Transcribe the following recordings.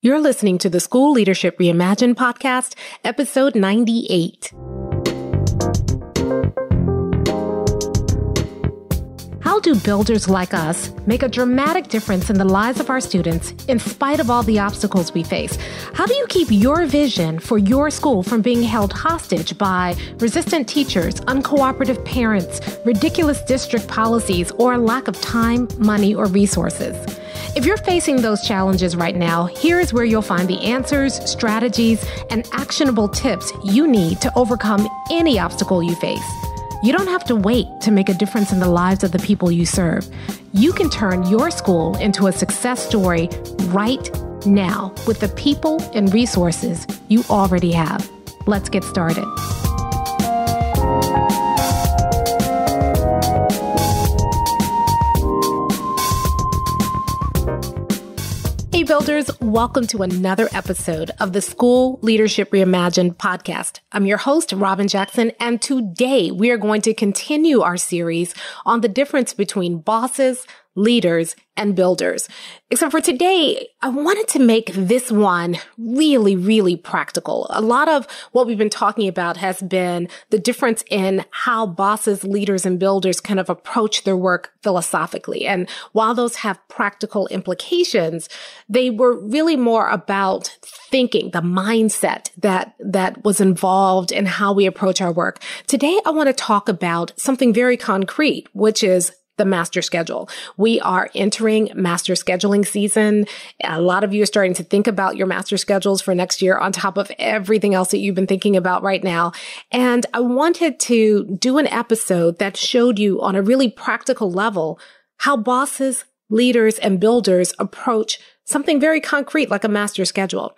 You're listening to the School Leadership Reimagined podcast, episode 98. How do builders like us make a dramatic difference in the lives of our students in spite of all the obstacles we face? How do you keep your vision for your school from being held hostage by resistant teachers, uncooperative parents, ridiculous district policies, or lack of time, money, or resources? If you're facing those challenges right now, here is where you'll find the answers, strategies, and actionable tips you need to overcome any obstacle you face. You don't have to wait to make a difference in the lives of the people you serve. You can turn your school into a success story right now with the people and resources you already have. Let's get started. Builders, welcome to another episode of the School Leadership Reimagined podcast. I'm your host, Robin Jackson, and today we are going to continue our series on the difference between bosses, leaders, and builders. Except for today, I wanted to make this one really, really practical. A lot of what we've been talking about has been the difference in how bosses, leaders, and builders kind of approach their work philosophically. And while those have practical implications, they were really more about thinking, the mindset that, that was involved in how we approach our work. Today, I want to talk about something very concrete, which is the master schedule. We are entering master scheduling season. A lot of you are starting to think about your master schedules for next year on top of everything else that you've been thinking about right now. And I wanted to do an episode that showed you on a really practical level how bosses, leaders, and builders approach something very concrete like a master schedule.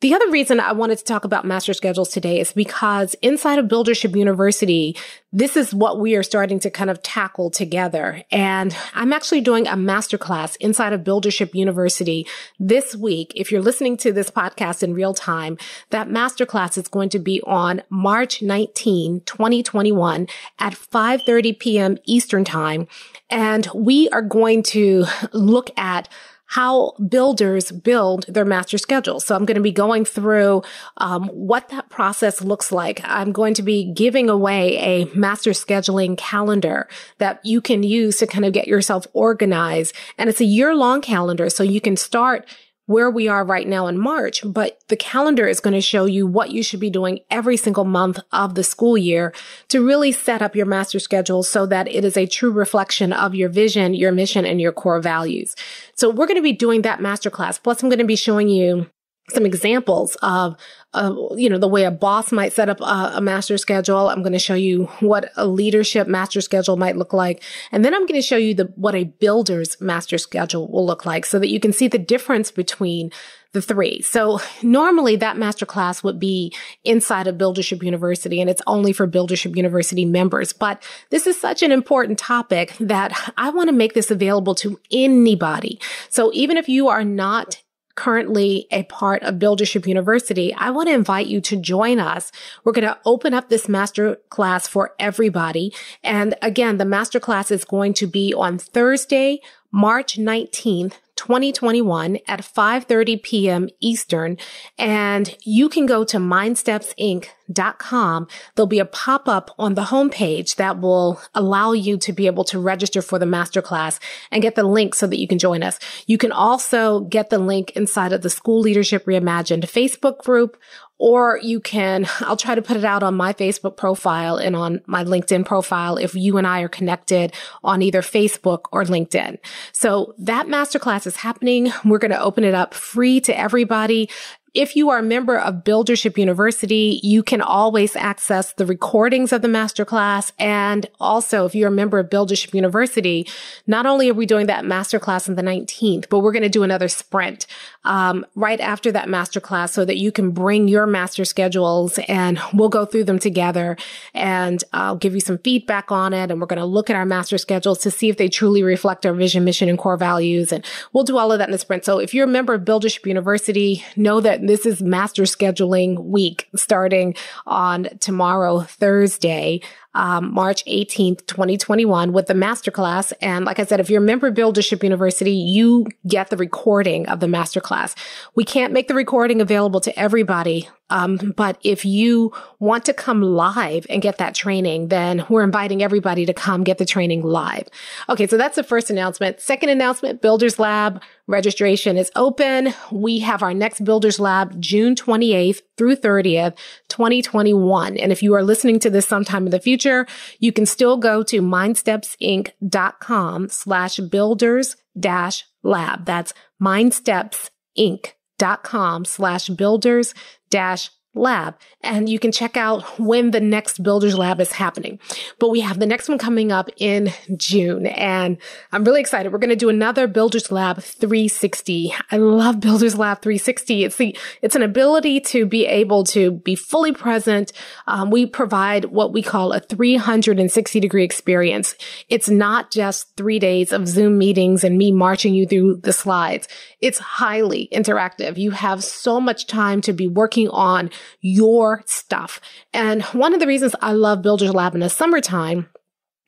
The other reason I wanted to talk about master schedules today is because inside of Buildership University, this is what we are starting to kind of tackle together. And I'm actually doing a masterclass inside of Buildership University this week. If you're listening to this podcast in real time, that masterclass is going to be on March 19, 2021 at 5.30 p.m. Eastern time. And we are going to look at how builders build their master schedules. So I'm going to be going through um, what that process looks like. I'm going to be giving away a master scheduling calendar that you can use to kind of get yourself organized. And it's a year long calendar. So you can start where we are right now in March, but the calendar is going to show you what you should be doing every single month of the school year to really set up your master schedule so that it is a true reflection of your vision, your mission, and your core values. So we're going to be doing that masterclass. Plus, I'm going to be showing you some examples of, uh, you know, the way a boss might set up a, a master schedule. I'm going to show you what a leadership master schedule might look like. And then I'm going to show you the, what a builder's master schedule will look like so that you can see the difference between the three. So normally that masterclass would be inside of Buildership University and it's only for Buildership University members. But this is such an important topic that I want to make this available to anybody. So even if you are not currently a part of Buildership University, I want to invite you to join us. We're going to open up this masterclass for everybody. And again, the masterclass is going to be on Thursday, March 19th, 2021 at 5.30 p.m. Eastern. And you can go to mindstepsinc.com. There'll be a pop up on the homepage that will allow you to be able to register for the masterclass and get the link so that you can join us. You can also get the link inside of the School Leadership Reimagined Facebook group or you can, I'll try to put it out on my Facebook profile and on my LinkedIn profile if you and I are connected on either Facebook or LinkedIn. So that masterclass is happening. We're going to open it up free to everybody. If you are a member of Buildership University, you can always access the recordings of the masterclass. And also, if you're a member of Buildership University, not only are we doing that masterclass on the 19th, but we're going to do another sprint um, right after that masterclass so that you can bring your master schedules and we'll go through them together and I'll give you some feedback on it. And we're going to look at our master schedules to see if they truly reflect our vision, mission, and core values. And we'll do all of that in the sprint. So if you're a member of Buildership University, know that this is master scheduling week starting on tomorrow, Thursday, um, March 18th, 2021 with the masterclass. And like I said, if you're a member of Buildership University, you get the recording of the masterclass. We can't make the recording available to everybody. Um, but if you want to come live and get that training, then we're inviting everybody to come get the training live. Okay. So that's the first announcement. Second announcement, Builders Lab Registration is open. We have our next Builders Lab June 28th through 30th, 2021. And if you are listening to this sometime in the future, you can still go to mindstepsinc.com slash builders dash lab. That's mindstepsinc.com slash builders dash lab and you can check out when the next builders lab is happening. But we have the next one coming up in June and I'm really excited. We're going to do another builders lab 360. I love builders lab 360. It's the, it's an ability to be able to be fully present. Um, we provide what we call a 360 degree experience. It's not just three days of Zoom meetings and me marching you through the slides. It's highly interactive. You have so much time to be working on your stuff. And one of the reasons I love Builders Lab in the summertime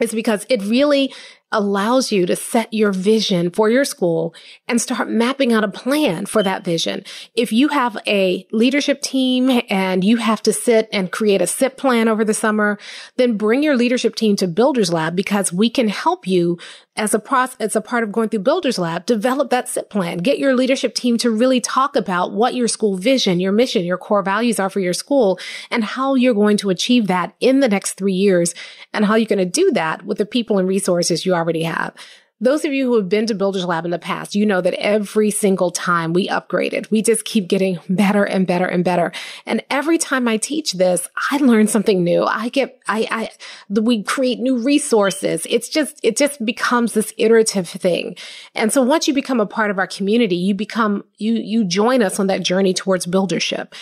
is because it really allows you to set your vision for your school and start mapping out a plan for that vision. If you have a leadership team and you have to sit and create a SIP plan over the summer, then bring your leadership team to Builders Lab because we can help you as a process, as a part of going through Builders Lab, develop that SIP plan. Get your leadership team to really talk about what your school vision, your mission, your core values are for your school and how you're going to achieve that in the next three years and how you're going to do that with the people and resources you are already have. Those of you who have been to Builders Lab in the past, you know that every single time we upgraded, we just keep getting better and better and better. And every time I teach this, I learn something new. I get, I, I, the, we create new resources. It's just, it just becomes this iterative thing. And so once you become a part of our community, you become, you, you join us on that journey towards buildership.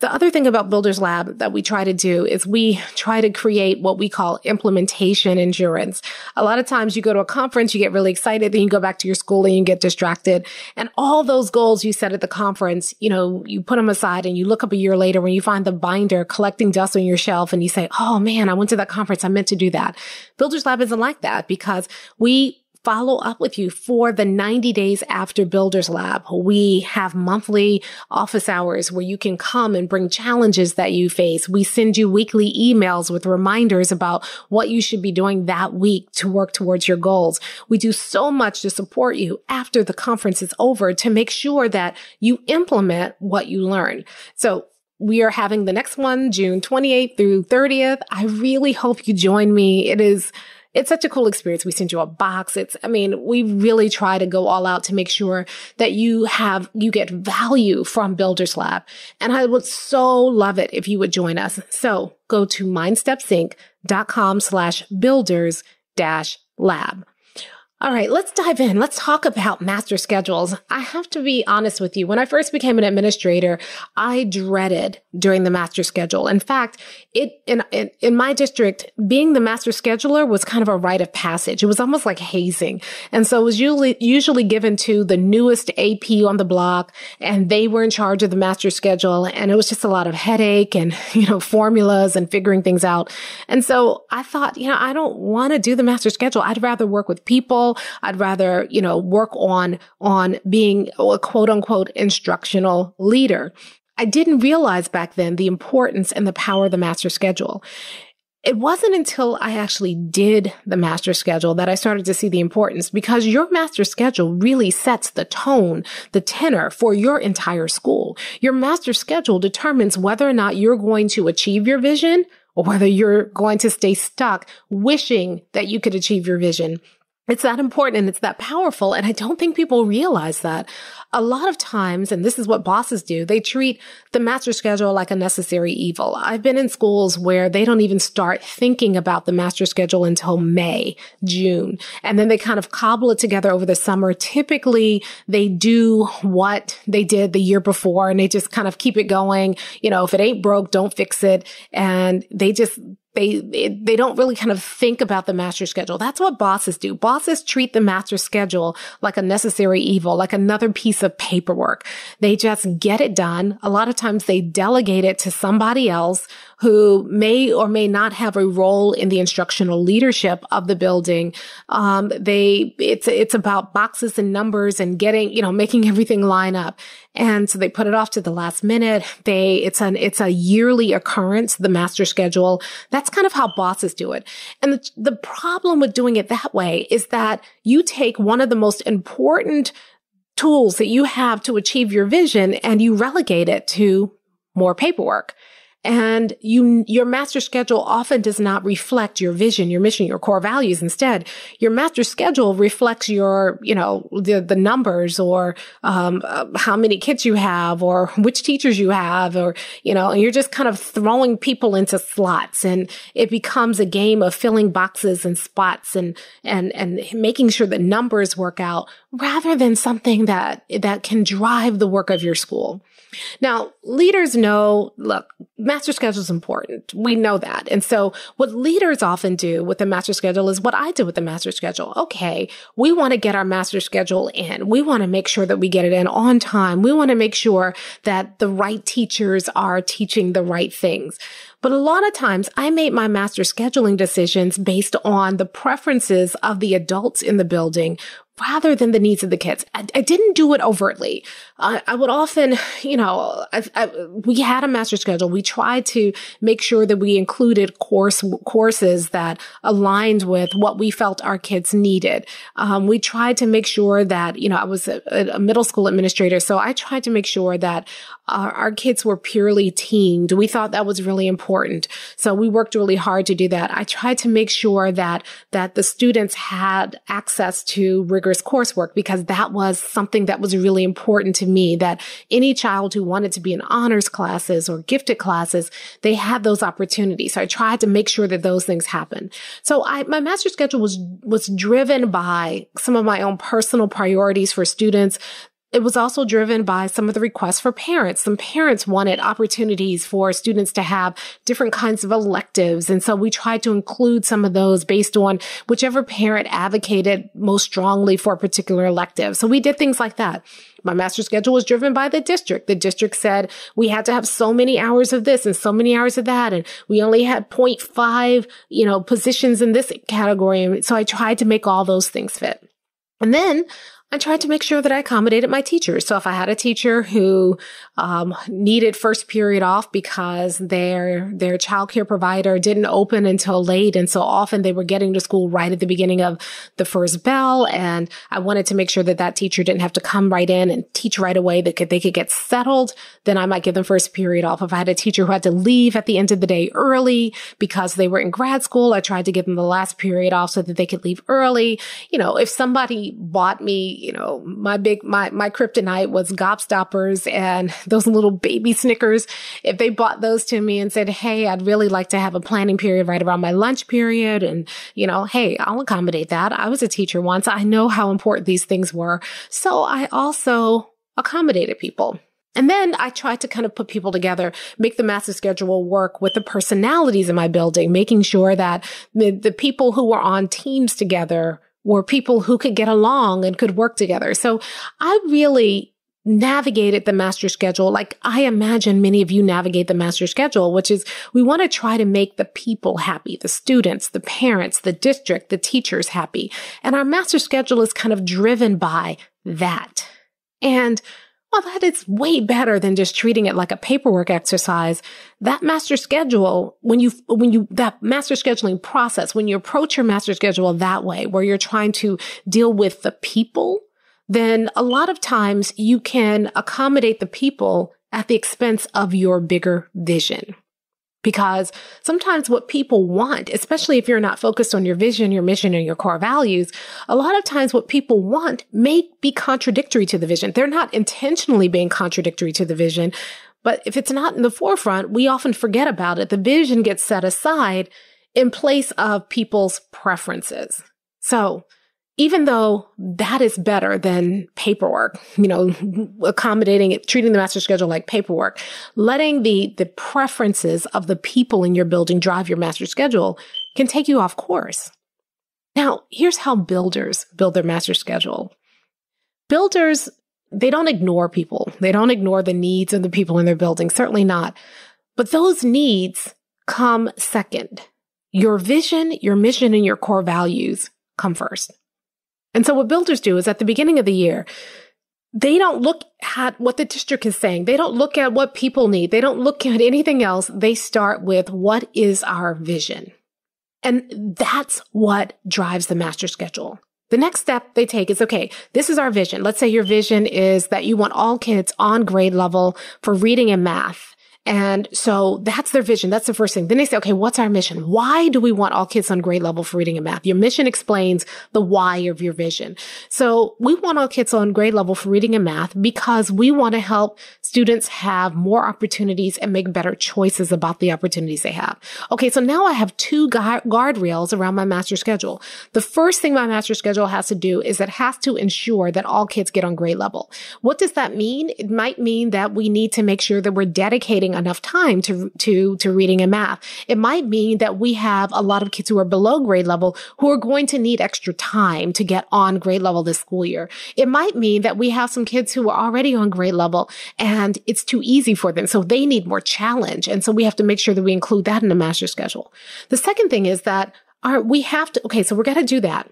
The other thing about Builders Lab that we try to do is we try to create what we call implementation endurance. A lot of times you go to a conference, you get really excited, then you go back to your school and you get distracted. And all those goals you set at the conference, you know, you put them aside and you look up a year later when you find the binder collecting dust on your shelf and you say, Oh man, I went to that conference. I meant to do that. Builders Lab isn't like that because we follow up with you for the 90 days after Builders Lab. We have monthly office hours where you can come and bring challenges that you face. We send you weekly emails with reminders about what you should be doing that week to work towards your goals. We do so much to support you after the conference is over to make sure that you implement what you learn. So we are having the next one June 28th through 30th. I really hope you join me. It is it's such a cool experience. We send you a box. It's, I mean, we really try to go all out to make sure that you have, you get value from Builders Lab. And I would so love it if you would join us. So go to mindstepsync.com slash builders dash lab. All right, let's dive in. Let's talk about master schedules. I have to be honest with you. When I first became an administrator, I dreaded doing the master schedule. In fact, it in, in, my district, being the master scheduler was kind of a rite of passage. It was almost like hazing. And so it was usually usually given to the newest AP on the block and they were in charge of the master schedule and it was just a lot of headache and, you know, formulas and figuring things out. And so I thought, you know, I don't want to do the master schedule. I'd rather work with people people. I'd rather, you know, work on, on being a quote unquote instructional leader. I didn't realize back then the importance and the power of the master schedule. It wasn't until I actually did the master schedule that I started to see the importance because your master schedule really sets the tone, the tenor for your entire school. Your master schedule determines whether or not you're going to achieve your vision or whether you're going to stay stuck wishing that you could achieve your vision it's that important and it's that powerful. And I don't think people realize that. A lot of times, and this is what bosses do, they treat the master schedule like a necessary evil. I've been in schools where they don't even start thinking about the master schedule until May, June. And then they kind of cobble it together over the summer. Typically, they do what they did the year before and they just kind of keep it going. You know, if it ain't broke, don't fix it. And they just they they don't really kind of think about the master schedule. That's what bosses do. Bosses treat the master schedule like a necessary evil, like another piece of paperwork. They just get it done. A lot of times they delegate it to somebody else who may or may not have a role in the instructional leadership of the building. Um, they, it's, it's about boxes and numbers and getting, you know, making everything line up. And so they put it off to the last minute. They, it's an, it's a yearly occurrence, the master schedule. That's kind of how bosses do it. And the, the problem with doing it that way is that you take one of the most important tools that you have to achieve your vision and you relegate it to more paperwork. And you, your master schedule often does not reflect your vision, your mission, your core values. Instead, your master schedule reflects your, you know, the, the numbers or, um, uh, how many kids you have or which teachers you have or, you know, and you're just kind of throwing people into slots and it becomes a game of filling boxes and spots and, and, and making sure the numbers work out rather than something that, that can drive the work of your school. Now, leaders know, look, master schedule is important. We know that. And so what leaders often do with the master schedule is what I did with the master schedule. Okay. We want to get our master schedule in. We want to make sure that we get it in on time. We want to make sure that the right teachers are teaching the right things. But a lot of times I made my master scheduling decisions based on the preferences of the adults in the building rather than the needs of the kids. I, I didn't do it overtly. I, I would often, you know, I, we had a master schedule. We tried to make sure that we included course courses that aligned with what we felt our kids needed. Um, we tried to make sure that, you know, I was a, a middle school administrator, so I tried to make sure that our, our kids were purely teamed. We thought that was really important, so we worked really hard to do that. I tried to make sure that that the students had access to rigorous rigorous coursework because that was something that was really important to me that any child who wanted to be in honors classes or gifted classes, they had those opportunities. So I tried to make sure that those things happen. So I, my master schedule was, was driven by some of my own personal priorities for students, it was also driven by some of the requests for parents. Some parents wanted opportunities for students to have different kinds of electives. And so we tried to include some of those based on whichever parent advocated most strongly for a particular elective. So we did things like that. My master schedule was driven by the district. The district said we had to have so many hours of this and so many hours of that. And we only had 0.5, you know, positions in this category. So I tried to make all those things fit. And then I tried to make sure that I accommodated my teachers. So if I had a teacher who um, needed first period off because their their childcare provider didn't open until late, and so often they were getting to school right at the beginning of the first bell, and I wanted to make sure that that teacher didn't have to come right in and teach right away. That could they could get settled. Then I might give them first period off. If I had a teacher who had to leave at the end of the day early because they were in grad school, I tried to give them the last period off so that they could leave early. You know, if somebody bought me you know, my big, my, my kryptonite was gobstoppers and those little baby Snickers. If they bought those to me and said, Hey, I'd really like to have a planning period right around my lunch period. And, you know, Hey, I'll accommodate that. I was a teacher once. I know how important these things were. So I also accommodated people. And then I tried to kind of put people together, make the master schedule work with the personalities in my building, making sure that the, the people who were on teams together were people who could get along and could work together. So I really navigated the master schedule like I imagine many of you navigate the master schedule, which is we want to try to make the people happy, the students, the parents, the district, the teachers happy. And our master schedule is kind of driven by that. And well, that is way better than just treating it like a paperwork exercise. That master schedule, when you, when you, that master scheduling process, when you approach your master schedule that way, where you're trying to deal with the people, then a lot of times you can accommodate the people at the expense of your bigger vision. Because sometimes what people want, especially if you're not focused on your vision, your mission, and your core values, a lot of times what people want may be contradictory to the vision. They're not intentionally being contradictory to the vision, but if it's not in the forefront, we often forget about it. The vision gets set aside in place of people's preferences. So even though that is better than paperwork, you know, accommodating it, treating the master schedule like paperwork, letting the, the preferences of the people in your building drive your master schedule can take you off course. Now, here's how builders build their master schedule. Builders, they don't ignore people. They don't ignore the needs of the people in their building, certainly not. But those needs come second. Your vision, your mission, and your core values come first. And so what builders do is at the beginning of the year, they don't look at what the district is saying. They don't look at what people need. They don't look at anything else. They start with what is our vision? And that's what drives the master schedule. The next step they take is, okay, this is our vision. Let's say your vision is that you want all kids on grade level for reading and math. And so that's their vision. That's the first thing. Then they say, okay, what's our mission? Why do we want all kids on grade level for reading and math? Your mission explains the why of your vision. So we want all kids on grade level for reading and math because we want to help students have more opportunities and make better choices about the opportunities they have. Okay. So now I have two guardrails around my master schedule. The first thing my master schedule has to do is it has to ensure that all kids get on grade level. What does that mean? It might mean that we need to make sure that we're dedicating enough time to, to, to reading and math. It might mean that we have a lot of kids who are below grade level who are going to need extra time to get on grade level this school year. It might mean that we have some kids who are already on grade level and it's too easy for them. So they need more challenge. And so we have to make sure that we include that in the master schedule. The second thing is that our, we have to, okay, so we're going to do that.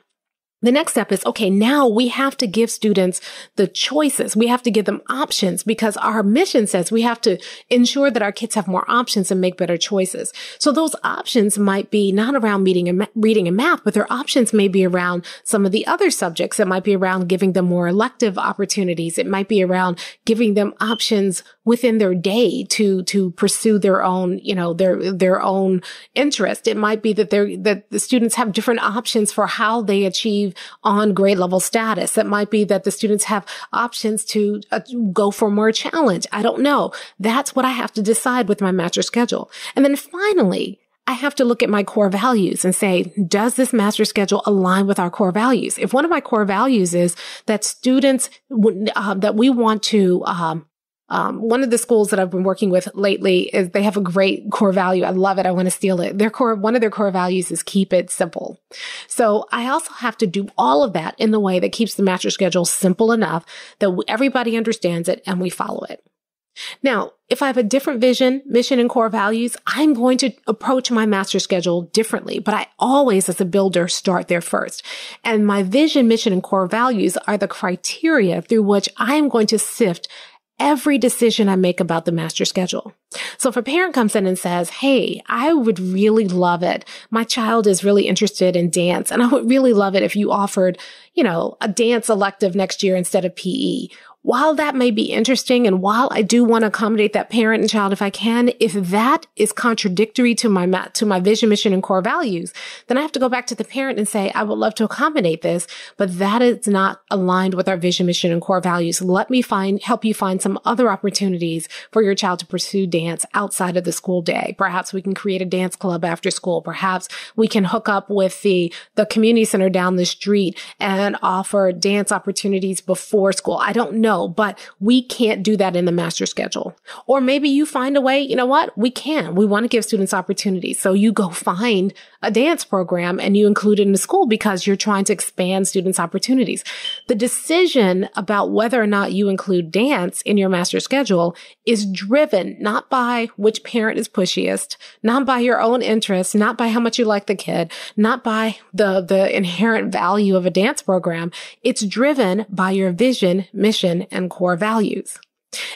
The next step is, okay, now we have to give students the choices. We have to give them options because our mission says we have to ensure that our kids have more options and make better choices. So those options might be not around meeting and ma- reading and math, but their options may be around some of the other subjects. It might be around giving them more elective opportunities. It might be around giving them options within their day to, to pursue their own, you know, their, their own interest. It might be that they that the students have different options for how they achieve achieve on grade level status. That might be that the students have options to uh, go for more challenge. I don't know. That's what I have to decide with my master schedule. And then finally, I have to look at my core values and say, does this master schedule align with our core values? If one of my core values is that students, uh, that we want to um, um, one of the schools that I've been working with lately is they have a great core value. I love it. I want to steal it. Their core, one of their core values is keep it simple. So I also have to do all of that in the way that keeps the master schedule simple enough that everybody understands it and we follow it. Now, if I have a different vision, mission, and core values, I'm going to approach my master schedule differently, but I always, as a builder, start there first. And my vision, mission, and core values are the criteria through which I'm going to sift every decision I make about the master schedule. So if a parent comes in and says, Hey, I would really love it. My child is really interested in dance and I would really love it if you offered, you know, a dance elective next year instead of PE while that may be interesting and while I do want to accommodate that parent and child if I can, if that is contradictory to my ma- to my vision, mission, and core values, then I have to go back to the parent and say, I would love to accommodate this, but that is not aligned with our vision, mission, and core values. Let me find help you find some other opportunities for your child to pursue dance outside of the school day. Perhaps we can create a dance club after school. Perhaps we can hook up with the the community center down the street and offer dance opportunities before school. I don't know but we can't do that in the master schedule. Or maybe you find a way, you know what? We can. We want to give students opportunities. So you go find a dance program and you include it in the school because you're trying to expand students' opportunities. The decision about whether or not you include dance in your master schedule is driven not by which parent is pushiest, not by your own interests, not by how much you like the kid, not by the, the inherent value of a dance program. It's driven by your vision, mission, and core values.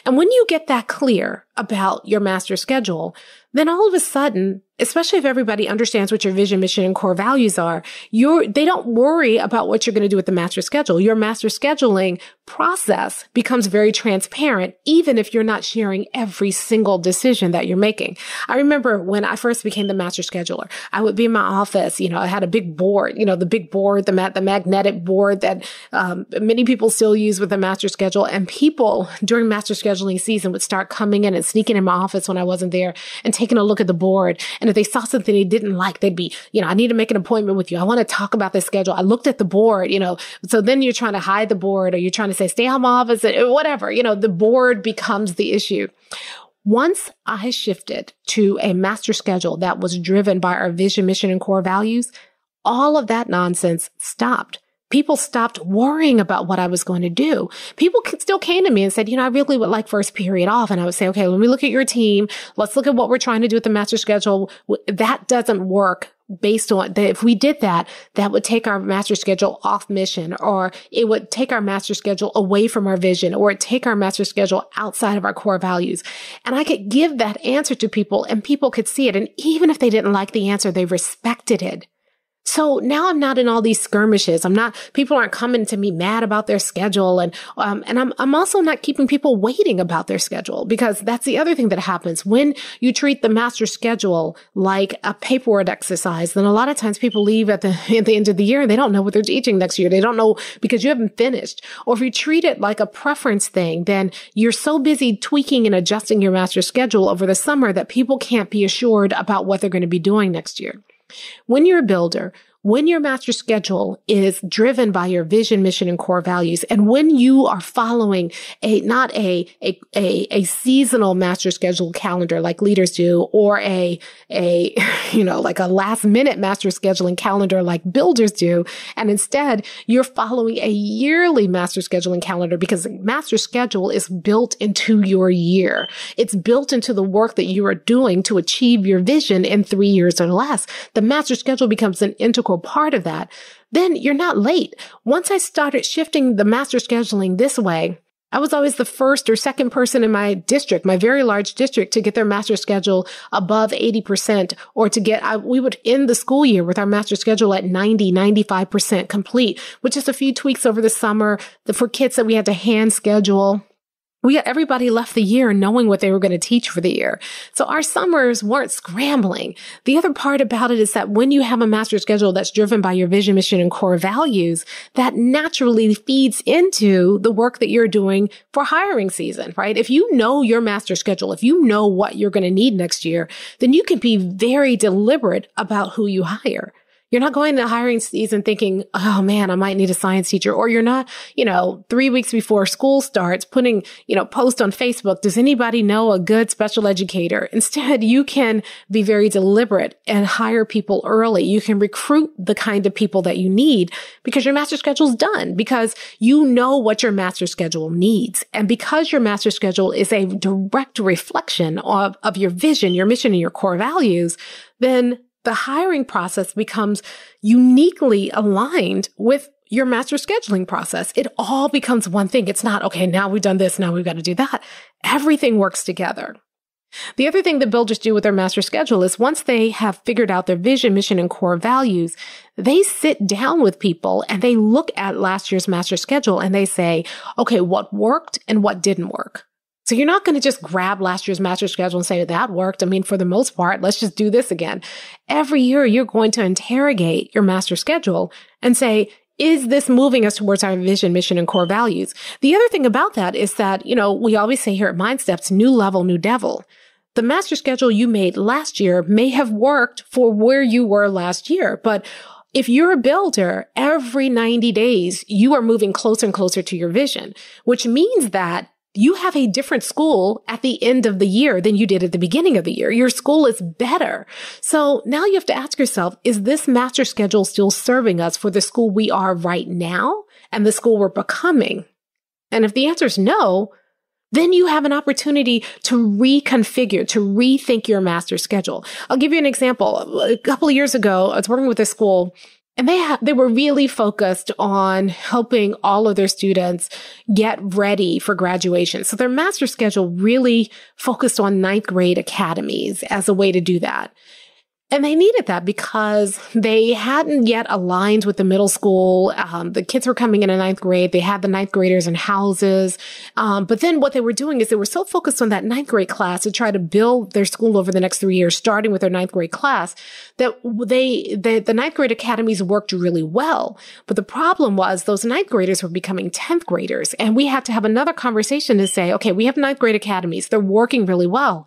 And when you get that clear about your master schedule, then all of a sudden, especially if everybody understands what your vision, mission, and core values are, you're, they don't worry about what you're going to do with the master schedule. Your master scheduling process becomes very transparent, even if you're not sharing every single decision that you're making. I remember when I first became the master scheduler, I would be in my office, you know, I had a big board, you know, the big board, the, ma- the magnetic board that um, many people still use with the master schedule. And people during master scheduling season would start coming in and sneaking in my office when I wasn't there and taking a look at the board. And if they saw something they didn't like, they'd be, you know, I need to make an appointment with you. I want to talk about this schedule. I looked at the board, you know. So then you're trying to hide the board or you're trying to say, stay out of my office, eh, whatever. You know, the board becomes the issue. Once I shifted to a master schedule that was driven by our vision, mission, and core values, all of that nonsense stopped people stopped worrying about what I was going to do. People still came to me and said, you know, I really would like first period off. And I would say, okay, let me look at your team. Let's look at what we're trying to do with the master schedule. That doesn't work based on that. If we did that, that would take our master schedule off mission or it would take our master schedule away from our vision or it take our master schedule outside of our core values. And I could give that answer to people and people could see it. And even if they didn't like the answer, they respected it so now I'm not in all these skirmishes. I'm not, people aren't coming to me mad about their schedule. And, um, and I'm, I'm also not keeping people waiting about their schedule because that's the other thing that happens when you treat the master schedule like a paperwork exercise. Then a lot of times people leave at the, at the end of the year and they don't know what they're teaching next year. They don't know because you haven't finished. Or if you treat it like a preference thing, then you're so busy tweaking and adjusting your master schedule over the summer that people can't be assured about what they're going to be doing next year. When you're a builder, when your master schedule is driven by your vision, mission, and core values, and when you are following a not a a a, a seasonal master schedule calendar like leaders do, or a a you know like a last minute master scheduling calendar like builders do, and instead you're following a yearly master scheduling calendar because master schedule is built into your year. It's built into the work that you are doing to achieve your vision in three years or less. The master schedule becomes an integral critical part of that, then you're not late. Once I started shifting the master scheduling this way, I was always the first or second person in my district, my very large district, to get their master schedule above 80% or to get, I, we would end the school year with our master schedule at 90, 95% complete, with just a few tweaks over the summer the, for kids that we had to hand schedule we everybody left the year knowing what they were going to teach for the year. So our summers weren't scrambling. The other part about it is that when you have a master schedule that's driven by your vision, mission, and core values, that naturally feeds into the work that you're doing for hiring season, right? If you know your master schedule, if you know what you're going to need next year, then you can be very deliberate about who you hire. You're not going to hiring season thinking, oh man, I might need a science teacher. Or you're not, you know, three weeks before school starts putting, you know, post on Facebook. Does anybody know a good special educator? Instead, you can be very deliberate and hire people early. You can recruit the kind of people that you need because your master schedule's done because you know what your master schedule needs. And because your master schedule is a direct reflection of, of your vision, your mission, and your core values, then the hiring process becomes uniquely aligned with your master scheduling process. It all becomes one thing. It's not, okay, now we've done this, now we've got to do that. Everything works together. The other thing that builders do with their master schedule is once they have figured out their vision, mission, and core values, they sit down with people and they look at last year's master schedule and they say, okay, what worked and what didn't work? So you're not going to just grab last year's master schedule and say that worked. I mean, for the most part, let's just do this again. Every year you're going to interrogate your master schedule and say, is this moving us towards our vision, mission, and core values? The other thing about that is that, you know, we always say here at MindStep's, new level, new devil. The master schedule you made last year may have worked for where you were last year, but if you're a builder, every 90 days, you are moving closer and closer to your vision, which means that you have a different school at the end of the year than you did at the beginning of the year. Your school is better. So now you have to ask yourself, is this master schedule still serving us for the school we are right now and the school we're becoming? And if the answer is no, then you have an opportunity to reconfigure, to rethink your master schedule. I'll give you an example. A couple of years ago, I was working with a school and they ha- they were really focused on helping all of their students get ready for graduation. So their master schedule really focused on ninth grade academies as a way to do that. And they needed that because they hadn't yet aligned with the middle school. Um, the kids were coming in a ninth grade. They had the ninth graders in houses. Um, but then what they were doing is they were so focused on that ninth grade class to try to build their school over the next three years, starting with their ninth grade class, that they, they the ninth grade academies worked really well. But the problem was those ninth graders were becoming 10th graders. And we had to have another conversation to say, okay, we have ninth grade academies. They're working really well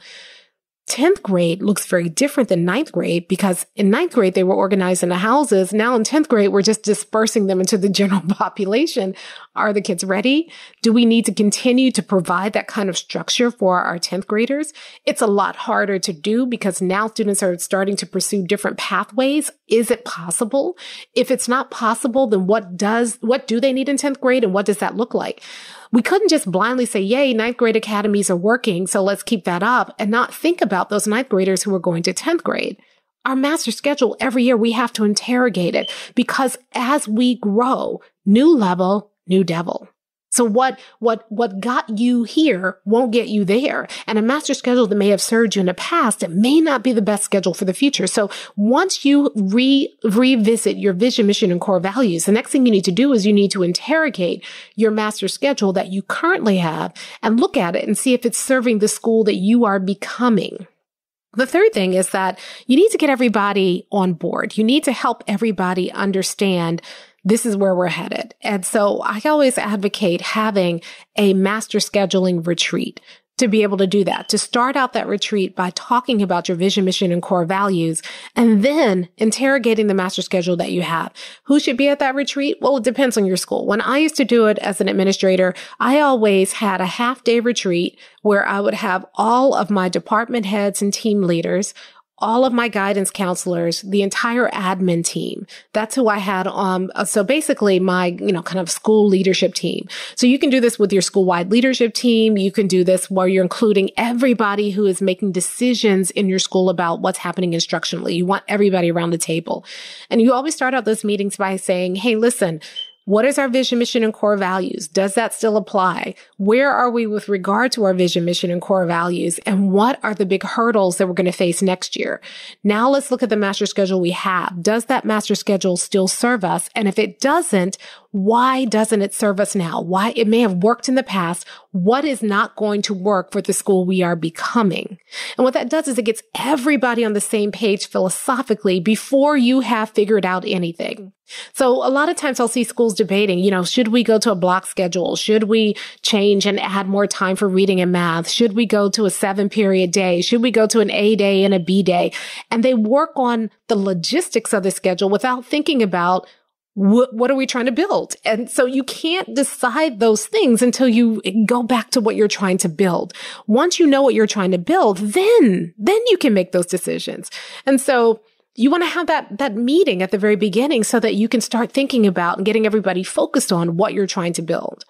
10th grade looks very different than 9th grade because in 9th grade they were organized into houses. Now in 10th grade, we're just dispersing them into the general population. Are the kids ready? Do we need to continue to provide that kind of structure for our 10th graders? It's a lot harder to do because now students are starting to pursue different pathways. Is it possible? If it's not possible, then what does, what do they need in 10th grade and what does that look like? we couldn't just blindly say, yay, ninth grade academies are working. So let's keep that up and not think about those ninth graders who are going to 10th grade. Our master schedule every year, we have to interrogate it because as we grow, new level, new devil. So what, what, what got you here won't get you there. And a master schedule that may have served you in the past, it may not be the best schedule for the future. So once you re, revisit your vision, mission, and core values, the next thing you need to do is you need to interrogate your master schedule that you currently have and look at it and see if it's serving the school that you are becoming. The third thing is that you need to get everybody on board. You need to help everybody understand this is where we're headed. And so I always advocate having a master scheduling retreat to be able to do that, to start out that retreat by talking about your vision, mission, and core values, and then interrogating the master schedule that you have. Who should be at that retreat? Well, it depends on your school. When I used to do it as an administrator, I always had a half day retreat where I would have all of my department heads and team leaders all of my guidance counselors, the entire admin team. That's who I had on. Um, uh, so basically my, you know, kind of school leadership team. So you can do this with your school wide leadership team. You can do this where you're including everybody who is making decisions in your school about what's happening instructionally. You want everybody around the table. And you always start out those meetings by saying, Hey, listen, what is our vision, mission, and core values? Does that still apply? Where are we with regard to our vision, mission, and core values? And what are the big hurdles that we're going to face next year? Now let's look at the master schedule we have. Does that master schedule still serve us? And if it doesn't, why doesn't it serve us now? Why it may have worked in the past. What is not going to work for the school we are becoming? And what that does is it gets everybody on the same page philosophically before you have figured out anything. So a lot of times I'll see schools debating, you know, should we go to a block schedule? Should we change and add more time for reading and math? Should we go to a seven period day? Should we go to an A day and a B day? And they work on the logistics of the schedule without thinking about what, what are we trying to build? And so you can't decide those things until you go back to what you're trying to build. Once you know what you're trying to build, then, then you can make those decisions. And so you want to have that, that meeting at the very beginning so that you can start thinking about and getting everybody focused on what you're trying to build.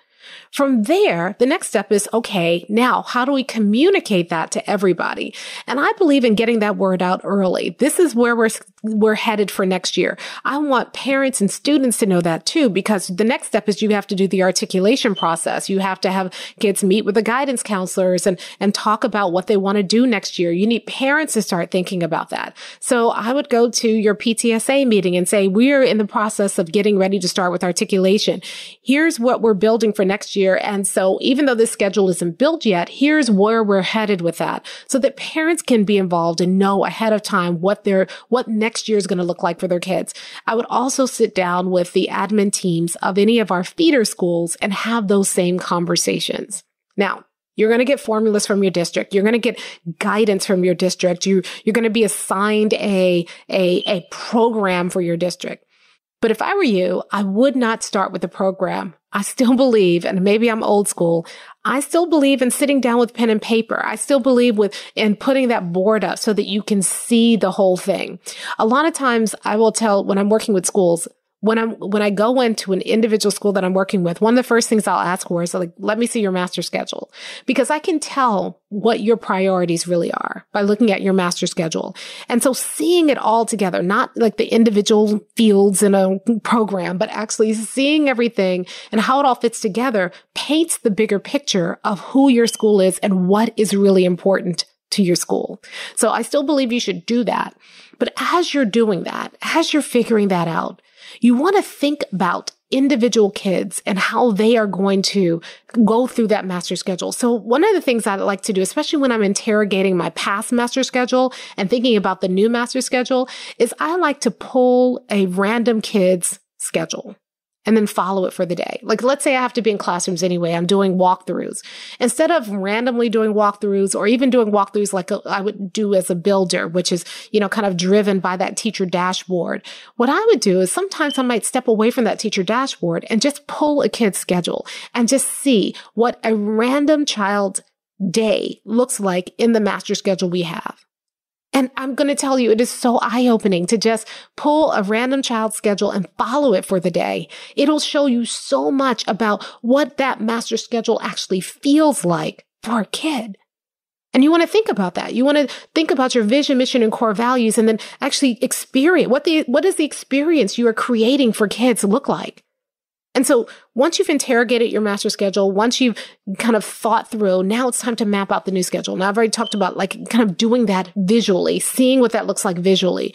From there, the next step is, okay, now how do we communicate that to everybody? And I believe in getting that word out early. This is where we're we're headed for next year. I want parents and students to know that too, because the next step is you have to do the articulation process. You have to have kids meet with the guidance counselors and, and talk about what they want to do next year. You need parents to start thinking about that. So I would go to your PTSA meeting and say, we're in the process of getting ready to start with articulation. Here's what we're building for next year. And so even though this schedule isn't built yet, here's where we're headed with that so that parents can be involved and know ahead of time what they're what next next year is going to look like for their kids. I would also sit down with the admin teams of any of our feeder schools and have those same conversations. Now, you're going to get formulas from your district. You're going to get guidance from your district. You, you're going to be assigned a, a, a program for your district. But if I were you, I would not start with a program. I still believe, and maybe I'm old school, I still believe in sitting down with pen and paper. I still believe with in putting that board up so that you can see the whole thing. A lot of times I will tell when I'm working with schools, when I'm when I go into an individual school that I'm working with, one of the first things I'll ask for is like, let me see your master schedule. Because I can tell what your priorities really are by looking at your master schedule. And so seeing it all together, not like the individual fields in a program, but actually seeing everything and how it all fits together paints the bigger picture of who your school is and what is really important to your school. So I still believe you should do that. But as you're doing that, as you're figuring that out, you want to think about individual kids and how they are going to go through that master schedule. So one of the things I like to do, especially when I'm interrogating my past master schedule and thinking about the new master schedule is I like to pull a random kid's schedule and then follow it for the day. Like, let's say I have to be in classrooms anyway. I'm doing walkthroughs. Instead of randomly doing walkthroughs or even doing walkthroughs like I would do as a builder, which is, you know, kind of driven by that teacher dashboard. What I would do is sometimes I might step away from that teacher dashboard and just pull a kid's schedule and just see what a random child day looks like in the master schedule we have. And I'm going to tell you, it is so eye opening to just pull a random child's schedule and follow it for the day. It'll show you so much about what that master schedule actually feels like for a kid. And you want to think about that. You want to think about your vision, mission, and core values, and then actually experience what the what is the experience you are creating for kids look like? And so once you've interrogated your master schedule, once you've kind of thought through, now it's time to map out the new schedule. Now I've already talked about like kind of doing that visually, seeing what that looks like visually.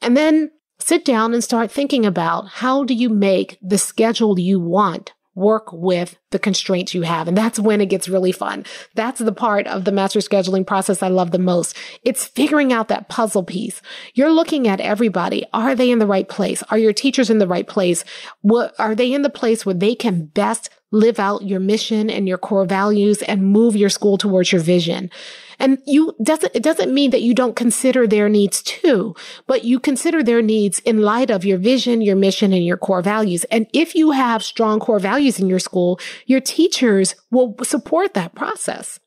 And then sit down and start thinking about how do you make the schedule you want work with the constraints you have. And that's when it gets really fun. That's the part of the master scheduling process I love the most. It's figuring out that puzzle piece. You're looking at everybody. Are they in the right place? Are your teachers in the right place? What, are they in the place where they can best live out your mission and your core values and move your school towards your vision? And you doesn't, it doesn't mean that you don't consider their needs too, but you consider their needs in light of your vision, your mission, and your core values. And if you have strong core values in your school, your teachers will support that process.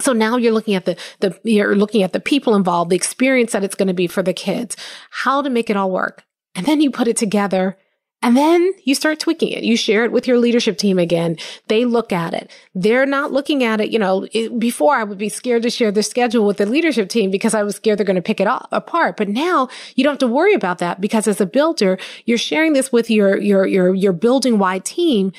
So now you're looking at the, the, you're looking at the people involved, the experience that it's going to be for the kids, how to make it all work. And then you put it together and then you start tweaking it. You share it with your leadership team again. They look at it. They're not looking at it. You know, it, before I would be scared to share the schedule with the leadership team because I was scared they're going to pick it up, apart. But now you don't have to worry about that because as a builder, you're sharing this with your, your, your, your building wide team.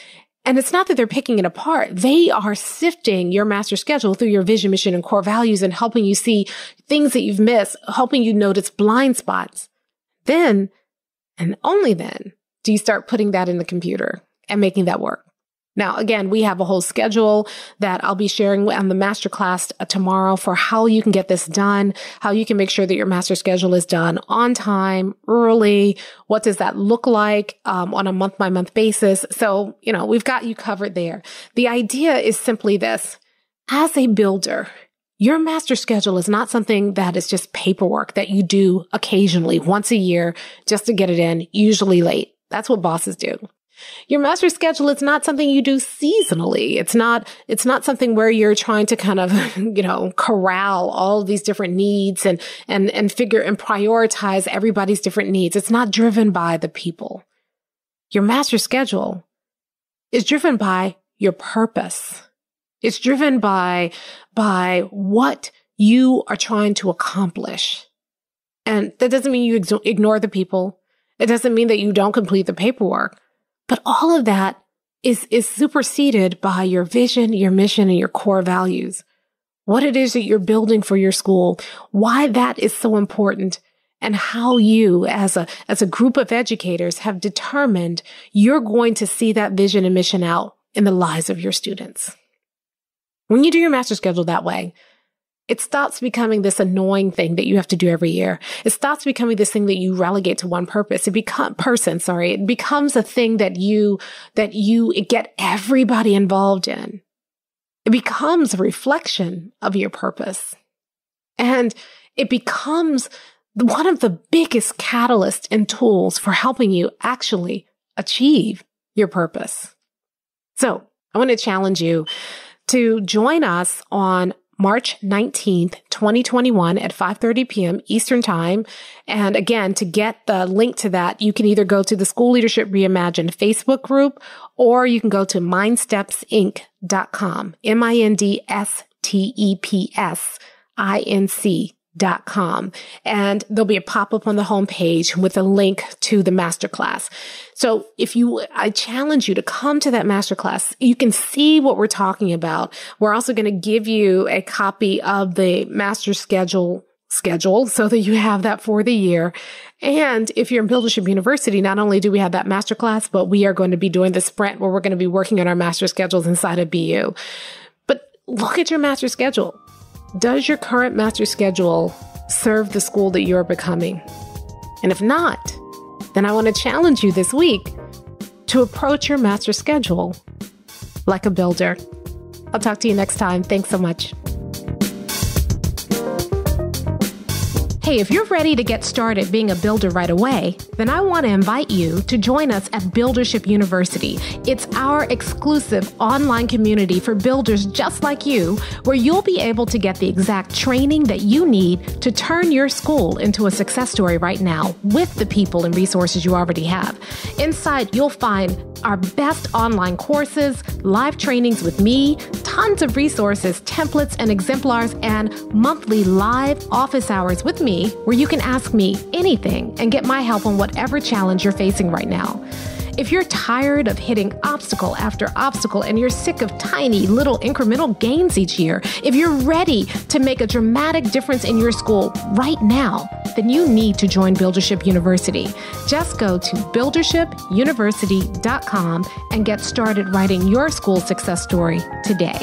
And it's not that they're picking it apart. They are sifting your master schedule through your vision, mission, and core values and helping you see things that you've missed, helping you notice blind spots. Then, and only then, do you start putting that in the computer and making that work? Now, again, we have a whole schedule that I'll be sharing on the masterclass tomorrow for how you can get this done, how you can make sure that your master schedule is done on time, early. What does that look like um, on a month by month basis? So, you know, we've got you covered there. The idea is simply this as a builder, your master schedule is not something that is just paperwork that you do occasionally once a year just to get it in, usually late. That's what bosses do. Your master schedule is not something you do seasonally. It's not, it's not something where you're trying to kind of, you know, corral all these different needs and, and, and figure and prioritize everybody's different needs. It's not driven by the people. Your master schedule is driven by your purpose. It's driven by, by what you are trying to accomplish. And that doesn't mean you ignore the people. It doesn't mean that you don't complete the paperwork, but all of that is, is superseded by your vision, your mission, and your core values. What it is that you're building for your school, why that is so important, and how you as a, as a group of educators have determined you're going to see that vision and mission out in the lives of your students. When you do your master schedule that way, it starts becoming this annoying thing that you have to do every year. It starts becoming this thing that you relegate to one purpose. It become person, sorry. It becomes a thing that you, that you get everybody involved in. It becomes a reflection of your purpose. And it becomes one of the biggest catalysts and tools for helping you actually achieve your purpose. So I want to challenge you to join us on March 19th, 2021 at 5:30 p.m. Eastern Time. And again, to get the link to that, you can either go to the School Leadership Reimagined Facebook group or you can go to mindstepsinc.com. M I N D S T E P S I N C Dot com. And there'll be a pop up on the homepage with a link to the masterclass. So if you, I challenge you to come to that masterclass. You can see what we're talking about. We're also going to give you a copy of the master schedule schedule so that you have that for the year. And if you're in Buildership University, not only do we have that masterclass, but we are going to be doing the sprint where we're going to be working on our master schedules inside of BU. But look at your master schedule. Does your current master schedule serve the school that you're becoming? And if not, then I want to challenge you this week to approach your master schedule like a builder. I'll talk to you next time. Thanks so much. Hey, if you're ready to get started being a builder right away, then I want to invite you to join us at Buildership University. It's our exclusive online community for builders just like you, where you'll be able to get the exact training that you need to turn your school into a success story right now with the people and resources you already have. Inside, you'll find our best online courses, live trainings with me, tons of resources, templates and exemplars, and monthly live office hours with me me where you can ask me anything and get my help on whatever challenge you're facing right now. If you're tired of hitting obstacle after obstacle and you're sick of tiny little incremental gains each year, if you're ready to make a dramatic difference in your school right now, then you need to join Buildership University. Just go to buildershipuniversity.com and get started writing your school success story today.